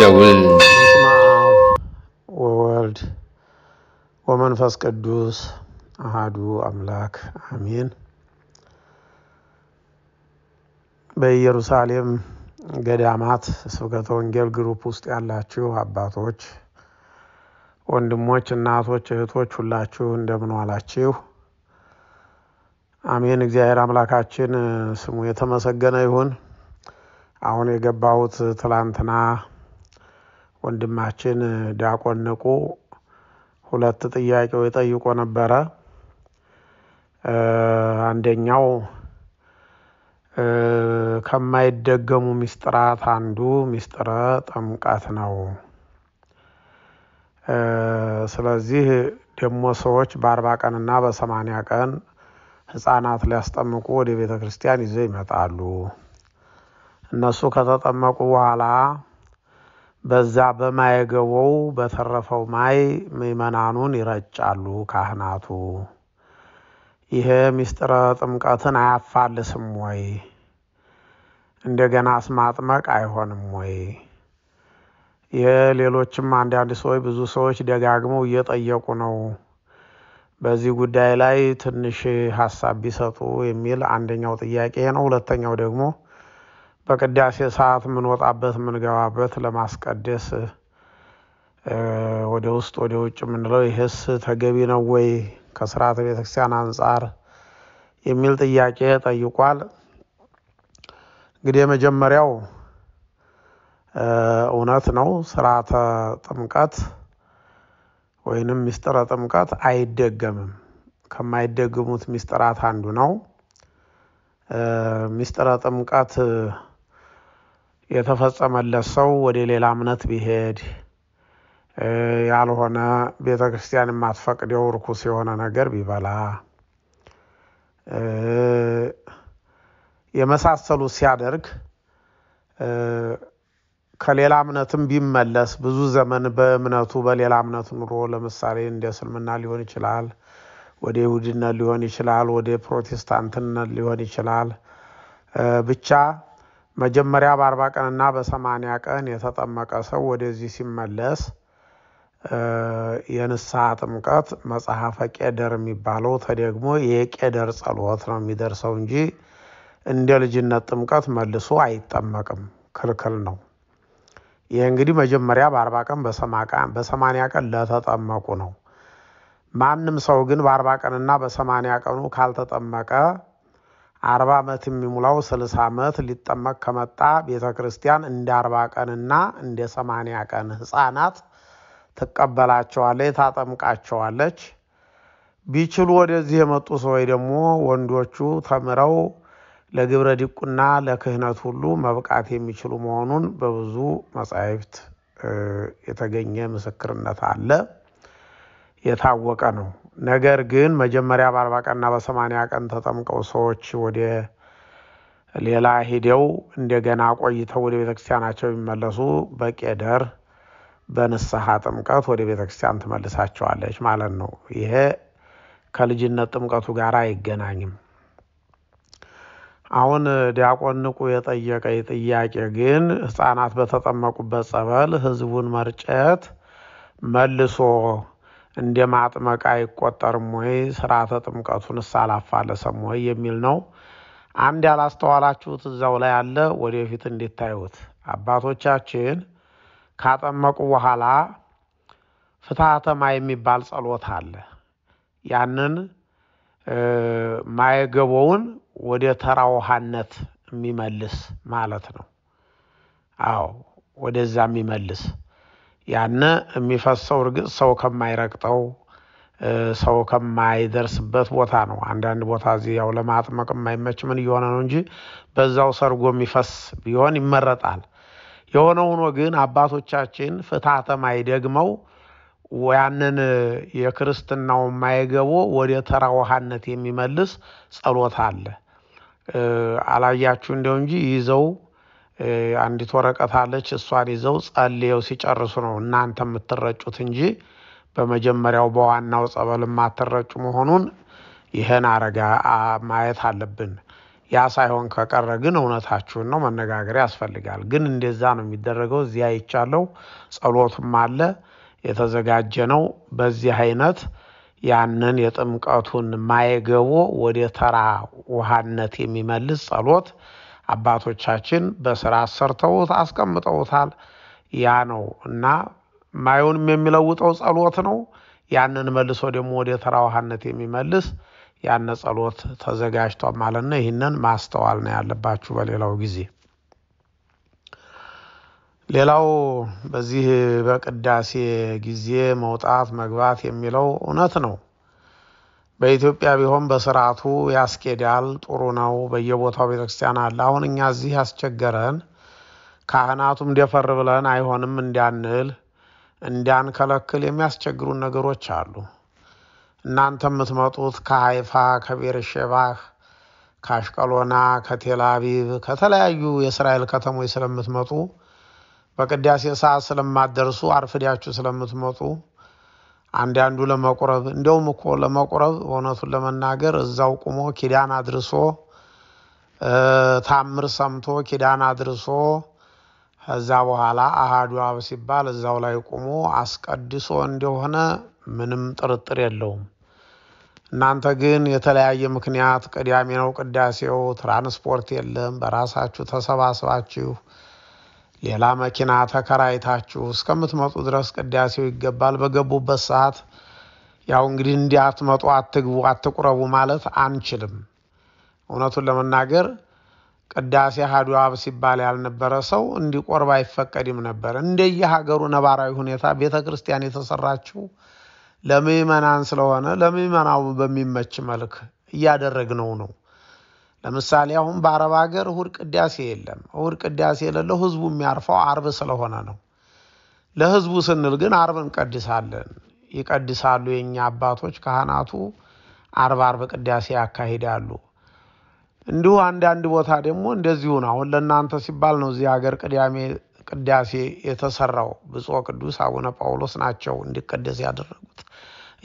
ደውል። ወወልድ ወመንፈስ ቅዱስ አሃዱ አምላክ አሜን። በኢየሩሳሌም ገዳማት ስብከተ ወንጌል ግሩፕ ውስጥ ያላችሁ አባቶች፣ ወንድሞች፣ እናቶች፣ እህቶች ሁላችሁ እንደምን አላችሁ አሜን። እግዚአብሔር አምላካችን ስሙ የተመሰገነ ይሁን። አሁን የገባሁት ትላንትና ወንድማችን ዲያቆን ንቁ ሁለት ጥያቄዎች ጠይቆ ነበረ። አንደኛው ከማይደገሙ ሚስጥራት አንዱ ሚስጥረ ጥምቀት ነው። ስለዚህ ደግሞ ሰዎች በአርባ ቀንና በሰማንያ ቀን ህፃናት ሊያስጠምቁ ወደ ቤተ ክርስቲያን ይዘው ይመጣሉ። እነሱ ከተጠመቁ በኋላ በዛ በማየገቦው በተረፈው ማይ ምእመናኑን ይረጫሉ ካህናቱ። ይሄ ምስጢረ ጥምቀትን አያፋልስም ወይ? እንደገና አስማጥመቅ አይሆንም ወይ? ይህ ሌሎችም አንዳንድ ሰዎች ብዙ ሰዎች ደጋግመው እየጠየቁ ነው። በዚህ ጉዳይ ላይ ትንሽ ሀሳብ ቢሰጡ የሚል አንደኛው ጥያቄ ነው። ሁለተኛው ደግሞ በቅዳሴ ሰዓት የምንወጣበት የምንገባበት ለማስቀደስ ወደ ውስጥ ወደ ውጭ የምንለው ይህስ ተገቢ ነው ወይ ከስርዓተ ቤተክርስቲያን አንጻር የሚል ጥያቄ ጠይቋል። እንግዲህ የመጀመሪያው እውነት ነው፣ ስርዓተ ጥምቀት ወይንም ምስጢረ ጥምቀት አይደገምም። ከማይደግሙት ምስጢራት አንዱ ነው። ምስጢረ ጥምቀት የተፈጸመለት ሰው ወደ ሌላ እምነት ቢሄድ ያልሆነ ቤተ ክርስቲያን የማትፈቅደው ርኩስ የሆነ ነገር ቢበላ የመሳሰሉ ሲያደርግ ከሌላ እምነትም ቢመለስ ብዙ ዘመን በእምነቱ በሌላ እምነት ኑሮ ለምሳሌ እንደ እስልምና ሊሆን ይችላል፣ ወደ ይሁድነት ሊሆን ይችላል፣ ወደ ፕሮቴስታንትነት ሊሆን ይችላል ብቻ መጀመሪያ በአርባ ቀንና በሰማኒያ ቀን የተጠመቀ ሰው ወደዚህ ሲመለስ የንስሐ ጥምቀት መጽሐፈ ቄደር የሚባለው ተደግሞ የቄደር ጸሎት ነው የሚደርሰው እንጂ እንደ ልጅነት ጥምቀት መልሶ አይጠመቅም፣ ክልክል ነው። ይህ እንግዲህ መጀመሪያ በአርባ ቀን በሰማኒያ ቀን ለተጠመቁ ነው። ማንም ሰው ግን በአርባ ቀንና በሰማኒያ ቀኑ ካልተጠመቀ አርባ ዓመት የሚሙላው ስልሳ ዓመት ሊጠመቅ ከመጣ ቤተ ክርስቲያን እንደ አርባ ቀንና እንደ ሰማንያ ቀን ህፃናት ትቀበላቸዋለች፣ ታጠምቃቸዋለች። ቢችሉ ወደዚህ የመጡ ሰዎች ደግሞ ወንዶቹ ተምረው ለግብረ ዲቁና ለክህነት ሁሉ መብቃት የሚችሉ መሆኑን በብዙ መጻሕፍት የተገኘ ምስክርነት አለ። የታወቀ ነው። ነገር ግን መጀመሪያ በአርባ ቀንና በሰማኒያ ቀን ተጠምቀው ሰዎች ወደ ሌላ ሂደው እንደገና ቆይተው ወደ ቤተክርስቲያናቸው የሚመለሱ በቄደር በንስሐ ጥምቀት ወደ ቤተክርስቲያን ትመልሳቸዋለች ማለት ነው። ይሄ ከልጅነት ጥምቀቱ ጋር አይገናኝም። አሁን ዲያቆን ንቁ የጠየቀ ጥያቄ ግን ህፃናት በተጠመቁበት ጸበል ህዝቡን መርጨት መልሶ እንደ ማጥመቅ አይቆጠርም ወይ? ስርዓተ ጥምቀቱንስ አላፋለሰም ወይ? የሚል ነው። አንድ ያላስተዋላችሁት እዛው ላይ አለ። ወደፊት እንዲታዩት አባቶቻችን ካጠመቁ በኋላ ፍታተማ የሚባል ጸሎት አለ። ያንን ማየገቦውን ወደ ተራ ውሃነት የሚመልስ ማለት ነው። አዎ ወደዛ የሚመልስ ያነ የሚፈሰው እርግጥ ሰው ከማይረግጠው ሰው ከማይደርስበት ቦታ ነው። አንዳንድ ቦታ ያው ለማጥመቅ የማይመች ምን እየሆነ ነው እንጂ በዛው ሰርጎ የሚፈስ ቢሆን ይመረጣል። የሆነ ሆኖ ግን አባቶቻችን ፍታተ ማይደግመው ያንን የክርስትናው ማይገቦ ወደ ተራ ውሃነት የሚመልስ ጸሎት አለ። አላያችሁ እንደው እንጂ ይዘው አንዲት ወረቀት አለች። እሷን ይዘው ጸልየው ሲጨርሱ ነው እናንተ የምትረጩት እንጂ በመጀመሪያው በዋናው ጸበል የማትረጩ መሆኑን ይህን አረጋ ማየት አለብን። ያ ሳይሆን ከቀረ ግን እውነታችሁን ነው መነጋገር ያስፈልጋል። ግን እንደዛ ነው የሚደረገው። እዚህ አይቻለው፣ ጸሎቱም አለ የተዘጋጀ ነው። በዚህ አይነት ያንን የጥምቀቱን ማየገቦ ወደ ተራ ውሃነት የሚመልስ ጸሎት አባቶቻችን በስራ ሰርተውት አስቀምጠውታል። ያ ነው እና ማየውንም የሚለውጠው ጸሎት ነው። ያንን መልሶ ደግሞ ወደ ተራውሃነት የሚመልስ ያነ ጸሎት ተዘጋጅቷል ማለት ነው። ይህንን ማስተዋል ነው ያለባችሁ። በሌላው ጊዜ ሌላው በዚህ በቅዳሴ ጊዜ መውጣት መግባት የሚለው እውነት ነው። በኢትዮጵያ ቢሆን በስርዓቱ ያስኬዳል፣ ጥሩ ነው። በየቦታው ቤተክርስቲያን አለ። አሁን እኛ እዚህ ያስቸገረን ካህናቱም ደፈር ብለን አይሆንም እንዳንል እንዲያንከለክል የሚያስቸግሩን ነገሮች አሉ። እናንተ የምትመጡት ከሀይፋ፣ ከቤርሼባህ፣ ከአሽቀሎና፣ ከቴላቪቭ ከተለያዩ የእስራኤል ከተሞች ስለምትመጡ በቅዳሴ ሰዓት ስለማደርሱ አርፍዳችሁ ስለምትመጡ አንዳንዱ ለመቁረብ እንደውም እኮ ለመቁረብ እውነቱን ለመናገር እዛው ቁሞ ኪዳን አድርሶ ታምር ሰምቶ ኪዳን አድርሶ ከዛ በኋላ አህዱ አብ ሲባል እዛው ላይ ቁሞ አስቀድሶ እንደሆነ ምንም ጥርጥር የለውም። እናንተ ግን የተለያየ ምክንያት ቅዳሜ ነው ቅዳሴው፣ ትራንስፖርት የለም፣ በራሳችሁ ተሰባስባችሁ ሌላ መኪና ተከራይታችሁ እስከምትመጡ ድረስ ቅዳሴው ይገባል። በገቡበት ሰዓት ያው እንግዲህ እንዲህ አትመጡ፣ አትግቡ፣ አትቁረቡ ማለት አንችልም። እውነቱን ለመናገር ቅዳሴ አሐዱ አብ ሲባል ያልነበረ ሰው እንዲቆርብ አይፈቀድም ነበር። እንደየሀገሩ ነባራዊ ሁኔታ ቤተ ክርስቲያን የተሰራችው ለምእመናን ስለሆነ ለምእመናው በሚመች መልክ እያደረግነው ነው። ለምሳሌ አሁን በአረብ ሀገር እሁድ ቅዳሴ የለም። እሁድ ቅዳሴ የሌለው ህዝቡ የሚያርፈው አርብ ስለሆነ ነው። ለህዝቡ ስንል ግን አርብ እንቀድሳለን። ይቀድሳሉ የእኛ አባቶች ካህናቱ አርብ አርብ ቅዳሴ ያካሂዳሉ። እንዲሁ አንዳንድ ቦታ ደግሞ እንደዚሁ ነው። አሁን ለእናንተ ሲባል ነው እዚህ ሀገር ቅዳሜ ቅዳሴ የተሰራው። ብፁዕ ቅዱስ አቡነ ጳውሎስ ናቸው እንዲቀደስ ያደረጉት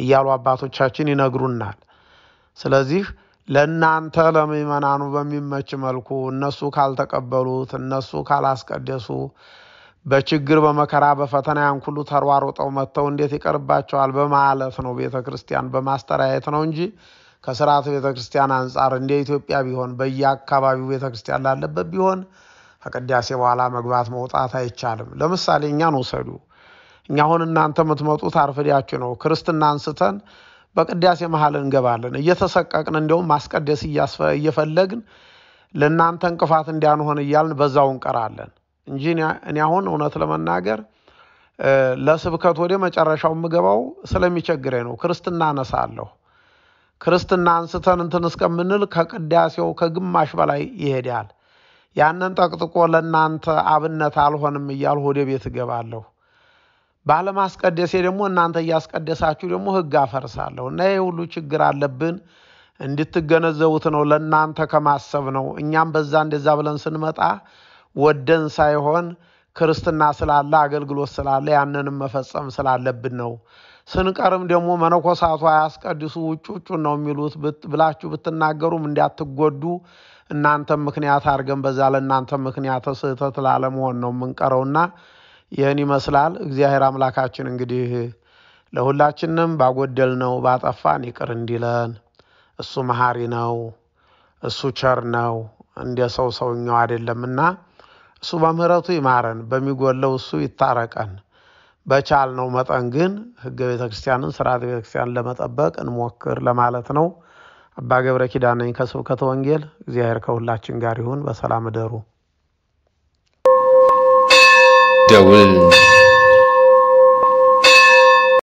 እያሉ አባቶቻችን ይነግሩናል። ስለዚህ ለእናንተ ለምእመናኑ በሚመች መልኩ እነሱ ካልተቀበሉት እነሱ ካላስቀደሱ በችግር በመከራ በፈተና ያን ሁሉ ተሯሩጠው መጥተው እንዴት ይቀርባቸዋል በማለት ነው ቤተ ክርስቲያን በማስተራየት ነው እንጂ ከስርዓት ቤተ ክርስቲያን አንጻር እንደ ኢትዮጵያ ቢሆን በየአካባቢው ቤተ ክርስቲያን ላለበት ቢሆን ከቅዳሴ በኋላ መግባት መውጣት አይቻልም። ለምሳሌ እኛን ውሰዱ። እኛ አሁን እናንተ የምትመጡት አርፍዳችሁ ነው። ክርስትና አንስተን በቅዳሴ መሀል እንገባለን እየተሰቀቅን እንዲሁም ማስቀደስ እየፈለግን ለእናንተ እንቅፋት እንዲያንሆን እያልን በዛው እንቀራለን እንጂ እኔ አሁን እውነት ለመናገር ለስብከት ወደ መጨረሻው የምገባው ስለሚቸግረኝ ነው። ክርስትና አነሳለሁ። ክርስትና አንስተን እንትን እስከምንል ከቅዳሴው ከግማሽ በላይ ይሄዳል። ያንን ጠቅጥቆ ለእናንተ አብነት አልሆንም እያልሁ ወደ ቤት እገባለሁ። ባለማስቀደሴ ደግሞ እናንተ እያስቀደሳችሁ ደግሞ ህግ አፈርሳለሁ እና ይህ ሁሉ ችግር አለብን እንድትገነዘቡት ነው። ለእናንተ ከማሰብ ነው። እኛም በዛ እንደዛ ብለን ስንመጣ ወደን ሳይሆን ክርስትና ስላለ አገልግሎት ስላለ ያንንም መፈጸም ስላለብን ነው። ስንቀርም ደግሞ መነኮሳቱ አያስቀድሱ ውጭ ነው የሚሉት ብላችሁ ብትናገሩም እንዲያትጎዱ እናንተም ምክንያት አድርገን በዛ ለእናንተ ምክንያት ስህተት ላለመሆን ነው የምንቀረውና ይህን ይመስላል። እግዚአብሔር አምላካችን እንግዲህ ለሁላችንም ባጎደልነው ባጠፋን ይቅር እንዲለን እሱ መሐሪ ነው፣ እሱ ቸር ነው። እንደ ሰው ሰውኛው አይደለምና እሱ በምህረቱ ይማረን፣ በሚጎለው እሱ ይታረቀን። በቻልነው መጠን ግን ሕገ ቤተ ክርስቲያንን ስርዓት ቤተ ክርስቲያንን ለመጠበቅ እንሞክር ለማለት ነው። አባ ገብረ ኪዳነኝ ከስብከተ ወንጌል። እግዚአብሔር ከሁላችን ጋር ይሁን። በሰላም እደሩ። double